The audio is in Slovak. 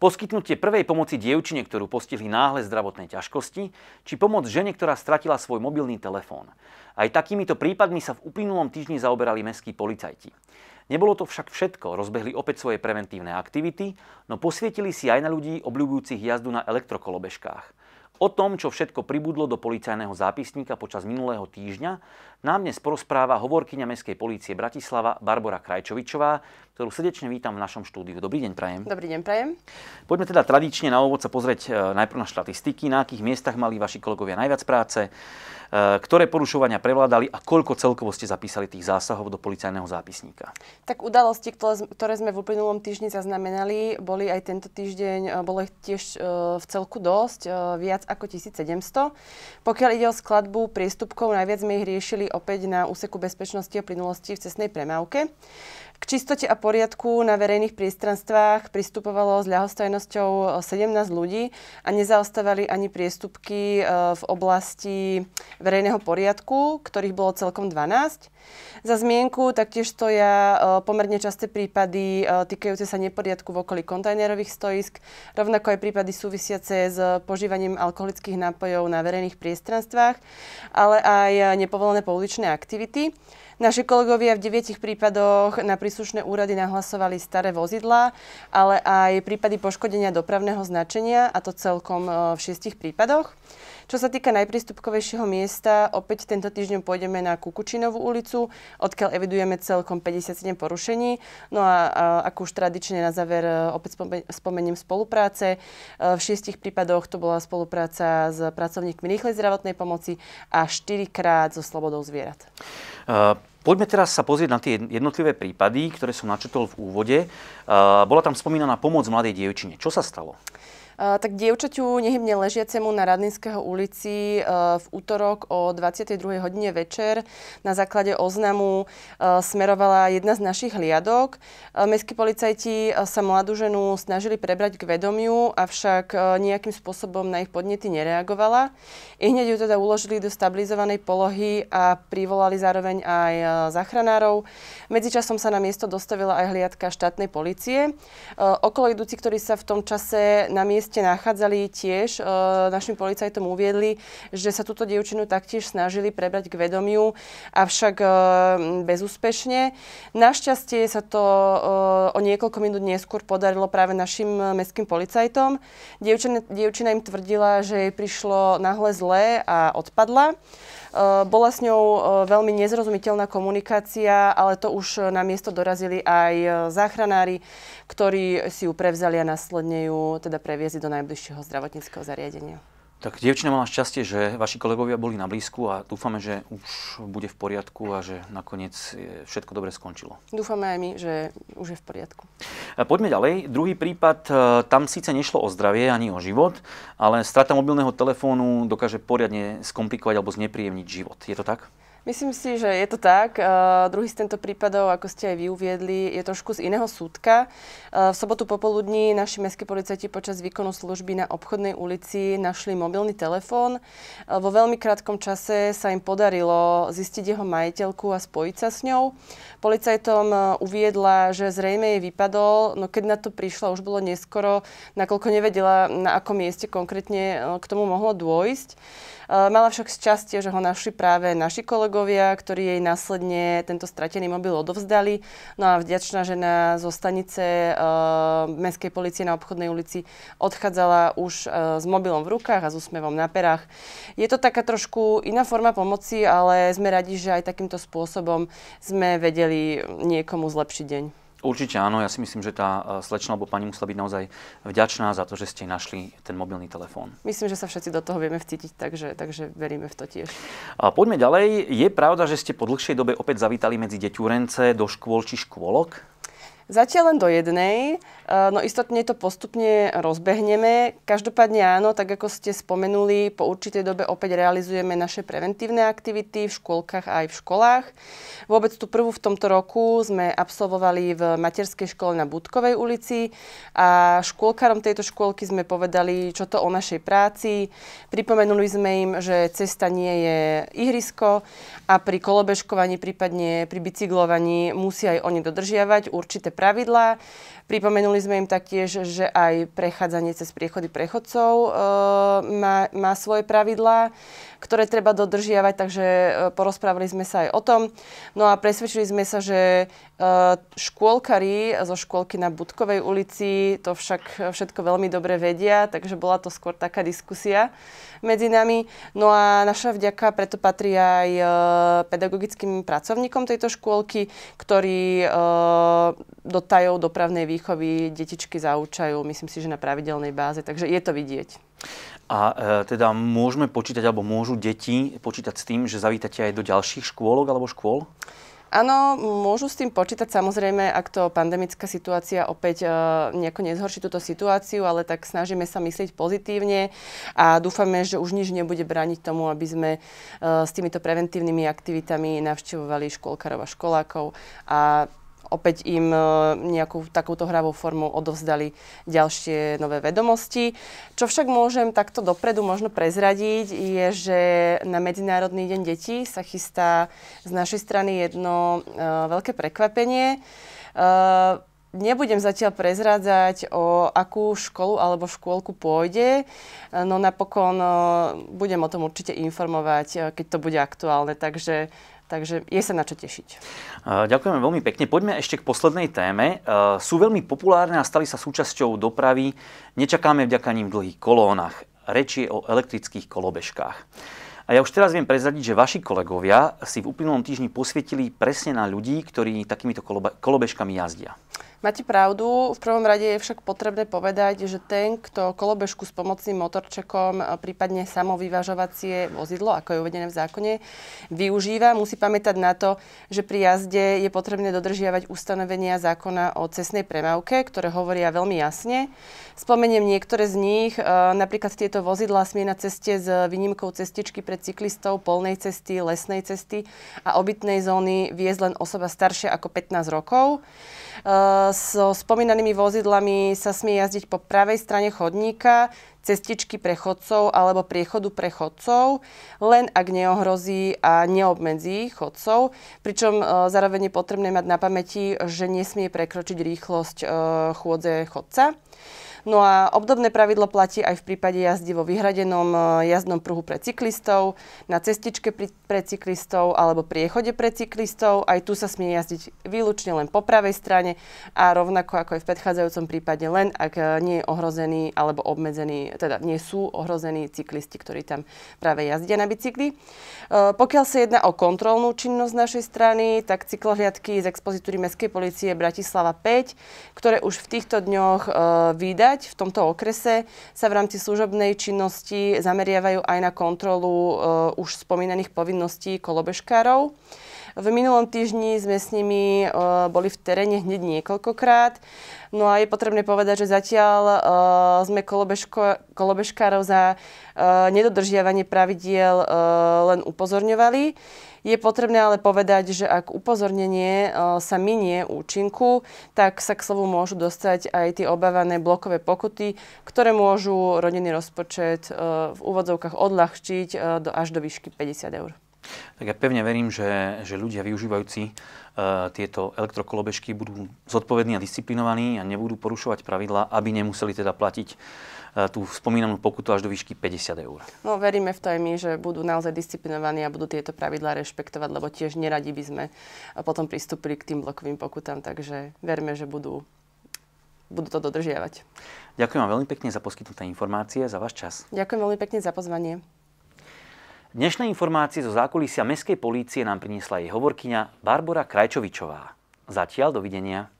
poskytnutie prvej pomoci dievčine, ktorú postihli náhle zdravotné ťažkosti, či pomoc žene, ktorá stratila svoj mobilný telefón. Aj takýmito prípadmi sa v uplynulom týždni zaoberali mestskí policajti. Nebolo to však všetko, rozbehli opäť svoje preventívne aktivity, no posvietili si aj na ľudí obľúbujúcich jazdu na elektrokolobežkách. O tom, čo všetko pribudlo do policajného zápisníka počas minulého týždňa, nám dnes porozpráva hovorkyňa Mestskej polície Bratislava Barbara Krajčovičová, ktorú srdečne vítam v našom štúdiu. Dobrý deň, Prajem. Dobrý deň, Prajem. Poďme teda tradične na úvod sa pozrieť eh, najprv na štatistiky, na akých miestach mali vaši kolegovia najviac práce, E, ktoré porušovania prevládali a koľko celkovo ste zapísali tých zásahov do policajného zápisníka? Tak udalosti, ktoré sme v uplynulom týždni zaznamenali, boli aj tento týždeň, e, bolo ich tiež e, v celku dosť, viac ako 1700. Pokiaľ ide o skladbu priestupkov, najviac sme ich riešili opäť na úseku bezpečnosti a plynulosti v cestnej premávke. K čistote a poriadku na verejných priestranstvách pristupovalo s ľahostajnosťou 17 e, ľudí a nezaostávali ani priestupky e, v oblasti verejného poriadku, ktorých bolo celkom 12. Za zmienku taktiež stoja e, pomerne časté prípady týkajúce sa neporiadku v okolí kontajnerových stoisk, rovnako aj prípady súvisiace s požívaním alkoholických nápojov na verejných priestranstvách, ale aj nepovolené pouličné aktivity. Naši kolegovia v deviatich prípadoch na príslušné úrady nahlasovali staré vozidlá, ale aj prípady poškodenia dopravného značenia, a to celkom e, v šiestich prípadoch. Čo sa týka najprístupkovejšieho miesta, opäť tento týždeň pôjdeme na Kukučinovú ulicu, odkiaľ evidujeme celkom 57 porušení. No a, a ako už tradične na záver e, opäť spomeniem spolupráce. E, v šiestich prípadoch to bola spolupráca s pracovníkmi rýchlej zdravotnej pomoci a štyrikrát so slobodou zvierat. Poďme teraz sa pozrieť na tie jednotlivé prípady, ktoré som načetol v úvode. Bola tam spomínaná pomoc mladej dievčine. Čo sa stalo? tak dievčaťu nehybne ležiacemu na Radninského ulici e, v útorok o 22. hodine večer na základe oznamu e, smerovala jedna z našich hliadok. E, mestskí policajti sa mladú ženu snažili prebrať k vedomiu, avšak nejakým spôsobom na ich podnety nereagovala. I hneď ju teda uložili do stabilizovanej polohy a privolali zároveň aj záchranárov. Medzičasom sa na miesto dostavila aj hliadka štátnej policie. Okolo idúci, ktorí sa v tom čase na miesto mieste nachádzali, tiež e, našim policajtom uviedli, že sa túto dievčinu taktiež snažili prebrať k vedomiu, avšak e, bezúspešne. Našťastie sa to e, o niekoľko minút neskôr podarilo práve našim mestským policajtom. Dievčina, dievčina im tvrdila, že jej prišlo nahle zlé a odpadla. Bola s ňou veľmi nezrozumiteľná komunikácia, ale to už na miesto dorazili aj záchranári, ktorí si ju prevzali a následne ju teda previezli odviezli do najbližšieho zdravotníckého zariadenia. Tak dievčina mala šťastie, že vaši kolegovia boli na blízku a dúfame, že už bude v poriadku a že nakoniec všetko dobre skončilo. Dúfame aj my, že už je v poriadku. Poďme ďalej. Druhý prípad, e, tam síce nešlo o zdravie ani o život, ale strata mobilného telefónu dokáže poriadne skomplikovať alebo znepríjemniť život. Je to tak? Myslím si, že je to tak. Uh, druhý z tento prípadov, ako ste aj vy uviedli, je trošku z iného súdka. Uh, v sobotu popoludní naši mestskí policajti počas výkonu služby na obchodnej ulici našli mobilný telefón. Uh, vo veľmi krátkom čase sa im podarilo zistiť jeho majiteľku a spojiť sa s ňou. Policajtom uviedla, že zrejme jej vypadol, no keď na to prišla, už bolo neskoro, nakoľko nevedela, na akom mieste konkrétne k tomu mohlo dôjsť. Mala však šťastie, že ho našli práve naši kolegovia kolegovia, ktorí jej následne tento stratený mobil odovzdali. No a vďačná žena zo stanice uh, Mestskej policie na obchodnej ulici odchádzala už uh, s mobilom v rukách a s úsmevom na perách. Je to taká trošku iná forma pomoci, ale sme radi, že aj takýmto spôsobom sme vedeli niekomu zlepšiť deň. Určite áno, ja si myslím, že tá e, slečna alebo pani musela byť naozaj vďačná za to, že ste našli ten mobilný telefón. Myslím, že sa všetci do toho vieme vcítiť, takže, takže veríme v to tiež. A poďme ďalej. Je pravda, že ste po dlhšej dobe opäť zavítali medzi deťurence do škôl či škôlok? Zatiaľ len do jednej, e, no istotne to postupne rozbehneme. Každopádne áno, tak ako ste spomenuli, po určitej dobe opäť realizujeme naše preventívne aktivity v škôlkach a aj v školách. Vôbec tú prvú v tomto roku sme absolvovali v materskej škole na Budkovej ulici a škôlkarom tejto škôlky sme povedali, čo to o našej práci. Pripomenuli sme im, že cesta nie je ihrisko a pri kolobežkovaní, prípadne pri bicyklovaní musia aj oni dodržiavať určité pravidlá. Pripomenuli sme im taktiež, že aj prechádzanie cez priechody prechodcov e, má, má svoje pravidlá, ktoré treba dodržiavať, takže e, porozprávali sme sa aj o tom. No a presvedčili sme sa, že e, škôlkari zo škôlky na Budkovej ulici to však všetko veľmi dobre vedia, takže bola to skôr taká diskusia medzi nami. No a naša vďaka preto patrí aj e, pedagogickým pracovníkom tejto škôlky, ktorí e, do tajov dopravnej výchovy detičky zaučajú, myslím si, že na pravidelnej báze, takže je to vidieť. A e, teda môžeme počítať, alebo môžu deti počítať s tým, že zavítate aj do ďalších škôlok alebo škôl? Áno, môžu s tým počítať samozrejme, ak to pandemická situácia opäť e, nejako nezhorší túto situáciu, ale tak snažíme sa myslieť pozitívne a dúfame, že už nič nebude brániť tomu, aby sme e, s týmito preventívnymi aktivitami navštevovali škôlkarov a školákov a opäť im e, nejakú takúto hravou formou odovzdali ďalšie nové vedomosti. Čo však môžem takto dopredu možno prezradiť, je, že na Medzinárodný deň detí sa chystá z našej strany jedno e, veľké prekvapenie. Uh, Nebudem zatiaľ prezrádzať, o akú školu alebo škôlku pôjde, no napokon budem o tom určite informovať, keď to bude aktuálne, takže Takže je sa na čo tešiť. Ďakujeme veľmi pekne. Poďme ešte k poslednej téme. Sú veľmi populárne a stali sa súčasťou dopravy. Nečakáme vďaka ním v dlhých kolónach. Reč je o elektrických kolobežkách. A ja už teraz viem prezradiť, že vaši kolegovia si v uplynulom týždni posvietili presne na ľudí, ktorí takýmito kolobežkami jazdia. Máte pravdu, v prvom rade je však potrebné povedať, že ten, kto kolobežku s pomocným motorčekom, prípadne samovyvažovacie vozidlo, ako je uvedené v zákone, využíva, musí pamätať na to, že pri jazde je potrebné dodržiavať ustanovenia zákona o cestnej premávke, ktoré hovoria veľmi jasne. Spomeniem niektoré z nich, e, napríklad tieto vozidlá smie na ceste s výnimkou cestičky pre cyklistov, polnej cesty, lesnej cesty a obytnej zóny viesť len osoba staršia ako 15 rokov. E, so spomínanými vozidlami sa smie jazdiť po pravej strane chodníka, cestičky pre chodcov alebo priechodu pre chodcov, len ak neohrozí a neobmedzí chodcov, pričom e, zároveň je potrebné mať na pamäti, že nesmie prekročiť rýchlosť e, chôdze chodca. No a obdobné pravidlo platí aj v prípade jazdy vo vyhradenom e, jazdnom pruhu pre cyklistov, na cestičke pre cyklistov alebo priechode pre cyklistov. Aj tu sa smie jazdiť výlučne len po pravej strane a rovnako ako aj v predchádzajúcom prípade len, ak e, nie je ohrozený alebo obmedzený, teda nie sú ohrození cyklisti, ktorí tam práve jazdia na bicykli. E, pokiaľ sa jedná o kontrolnú činnosť našej strany, tak cyklohliadky z expozitúry Mestskej policie Bratislava 5, ktoré už v týchto dňoch vydá povedať, v tomto okrese sa v rámci služobnej činnosti zameriavajú aj na kontrolu e, už spomínaných povinností kolobežkárov. V minulom týždni sme s nimi eh, boli v teréne hneď niekoľkokrát. No a je potrebné povedať, že zatiaľ eh, sme kolobežko, kolobežkárov za eh, nedodržiavanie pravidiel len upozorňovali. Je potrebné ale povedať, že ak upozornenie sa minie účinku, tak sa k slovu môžu dostať aj tie obávané blokové pokuty, ktoré môžu rodinný rozpočet v úvodzovkách odľahčiť až do výšky 50 eur. Tak ja pevne verím, že, že ľudia využívajúci e, tieto elektrokolobežky budú zodpovední a disciplinovaní a nebudú porušovať pravidla, aby nemuseli teda platiť e, tú spomínanú pokutu až do výšky 50 eur. No veríme v to aj my, že budú naozaj disciplinovaní a budú tieto pravidlá rešpektovať, lebo tiež neradi by sme potom pristúpili k tým blokovým pokutám, takže verme, že budú budú to dodržiavať. Ďakujem vám veľmi pekne za poskytnuté informácie, za váš čas. Ďakujem veľmi pekne za pozvanie. Dnešné informácie zo zákulisia Mestskej polície nám priniesla jej hovorkyňa Barbara Krajčovičová. Zatiaľ dovidenia.